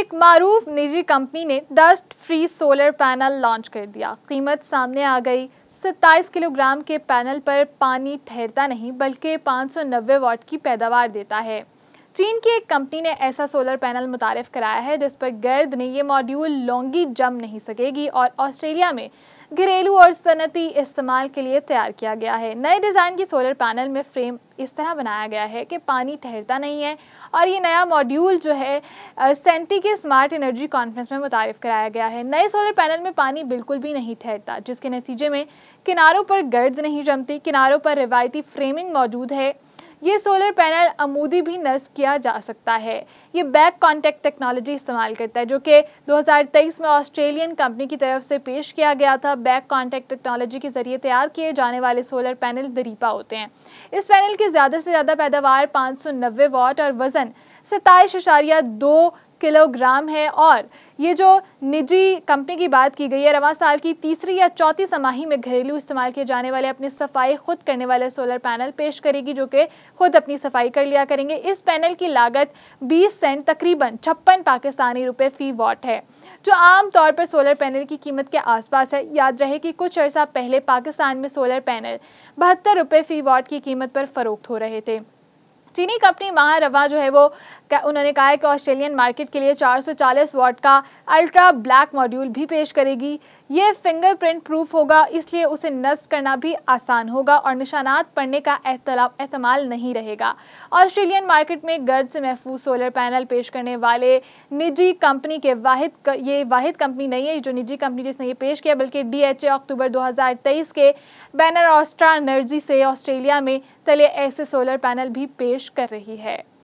एक मरूफ निजी कंपनी ने dust free solar panel launch कर दिया कीमत सामने आ गई सत्ताईस किलोग्राम के पैनल पर पानी ठहरता नहीं बल्कि सौ नब्बे वॉट की पैदावार देता है चीन की एक कंपनी ने ऐसा सोलर पैनल मुतारफ कराया है जिस पर गर्द ने ये मॉड्यूल लौंगी जम नहीं सकेगी और ऑस्ट्रेलिया में घरेलू और सनती इस्तेमाल के लिए तैयार किया गया है नए डिज़ाइन की सोलर पैनल में फ्रेम इस तरह बनाया गया है कि पानी ठहरता नहीं है और ये नया मॉड्यूल जो है सेंटी के स्मार्ट एनर्जी कॉन्फ्रेंस में मुतारफ कराया गया है नए सोलर पैनल में पानी बिल्कुल भी नहीं ठहरता जिसके नतीजे में किनारों पर गर्द नहीं जमती किनारों पर रिवायती फ्रेमिंग मौजूद है ये सोलर पैनल अमूदी भी नस्ब किया जा सकता है ये बैक कॉन्टेक्ट टेक्नोलॉजी इस्तेमाल करता है जो कि 2023 में ऑस्ट्रेलियन कंपनी की तरफ से पेश किया गया था बैक कॉन्टैक्ट टेक्नोलॉजी के ज़रिए तैयार किए जाने वाले सोलर पैनल दरीपा होते हैं इस पैनल की ज़्यादा से ज़्यादा पैदावार पाँच वाट और वज़न सताईस किलोग्राम है और ये जो निजी कंपनी की बात की गई है रवा साल की तीसरी या चौथी समाही में घरेलू इस्तेमाल किए जाने वाले अपनी सफाई खुद करने वाले सोलर पैनल पेश करेगी जो कि खुद अपनी सफाई कर लिया करेंगे इस पैनल की लागत 20 सेंट तकरीबन छप्पन पाकिस्तानी रुपए फी वॉट है जो आम तौर पर सोलर पैनल की कीमत के आसपास है याद रहे कि कुछ अर्सा पहले पाकिस्तान में सोलर पैनल बहत्तर रुपये फी वॉट की कीमत पर फरोख्त हो रहे थे चीनी कंपनी महारवा जो है वो उन्होंने कहा है कि ऑस्ट्रेलियन मार्केट के लिए 440 वाट का अल्ट्रा ब्लैक मॉड्यूल भी पेश करेगी ये फिंगरप्रिंट प्रूफ होगा इसलिए उसे नस्ब करना भी आसान होगा और निशानात पड़ने का एहतमाल नहीं रहेगा ऑस्ट्रेलियन मार्केट में गर्द से महफूज सोलर पैनल पेश करने वाले निजी कंपनी के वाहिद ये वाहिद कंपनी नहीं है जो निजी कंपनी जिसने ये पेश किया बल्कि डी अक्टूबर दो के बैनर ऑस्ट्रा एनर्जी से ऑस्ट्रेलिया में तले ऐसे सोलर पैनल भी पेश कर रही है